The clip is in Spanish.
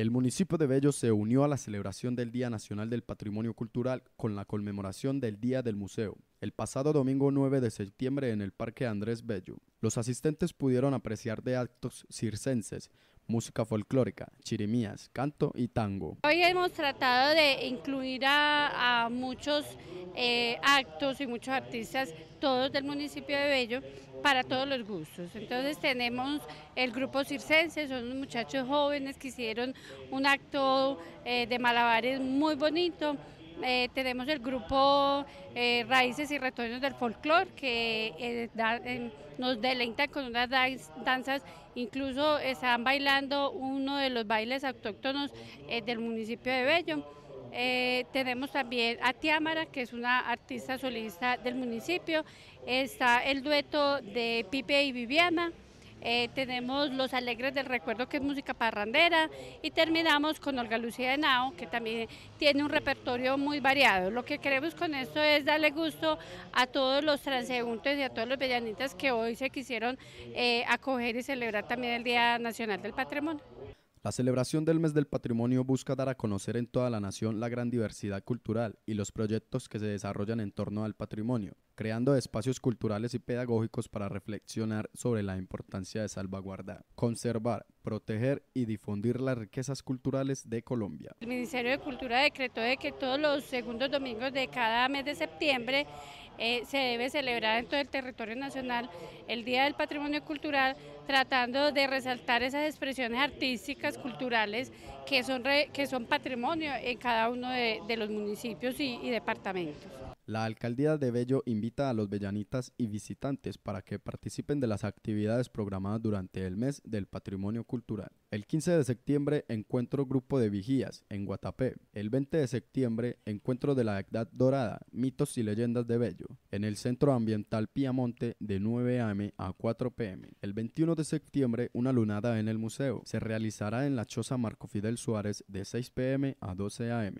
El municipio de Bello se unió a la celebración del Día Nacional del Patrimonio Cultural con la conmemoración del Día del Museo, el pasado domingo 9 de septiembre en el Parque Andrés Bello. Los asistentes pudieron apreciar de actos circenses, música folclórica, chirimías, canto y tango. Hoy hemos tratado de incluir a, muchos eh, actos y muchos artistas, todos del municipio de Bello, para todos los gustos. Entonces tenemos el grupo circense, son muchachos jóvenes que hicieron un acto eh, de malabares muy bonito. Eh, tenemos el grupo eh, Raíces y Retornos del Folclor que eh, nos deleita con unas danzas, incluso están bailando uno de los bailes autóctonos del municipio de Bello. tenemos también a Tiámara, que es una artista solista del municipio. Está el dueto de Pipe y Viviana. Eh, tenemos Los Alegres del Recuerdo, que es música parrandera, y terminamos con Olga Lucía de Nao, que también tiene un repertorio muy variado. Lo que queremos con esto es darle gusto a todos los transeúntes y a todos los bellanitas que hoy se quisieron eh, acoger y celebrar también el Día Nacional del Patrimonio. La celebración del Mes del Patrimonio busca dar a conocer en toda la nación la gran diversidad cultural y los proyectos que se desarrollan en torno al patrimonio, creando espacios culturales y pedagógicos para reflexionar sobre la importancia de salvaguardar, conservar, proteger y difundir las riquezas culturales de Colombia. El Ministerio de Cultura decretó que todos los segundos domingos de cada mes de septiembre eh, se debe celebrar en todo el territorio nacional el Día del Patrimonio Cultural, tratando de resaltar esas expresiones artísticas, culturales, que son, patrimonio en cada uno de, los municipios y departamentos. La alcaldía de Bello invita a los bellanitas y visitantes para que participen de las actividades programadas durante el mes del patrimonio cultural. El 15 de septiembre, encuentro grupo de vigías en Guatapé. El 20 de septiembre, encuentro de la Edad Dorada, mitos y leyendas de Bello, en el Centro Ambiental Piamonte de 9 am a 4 pm. El 21 de septiembre, una lunada en el museo. Se realizará en la choza Marco Fidel Suárez de 6 pm a 12 am.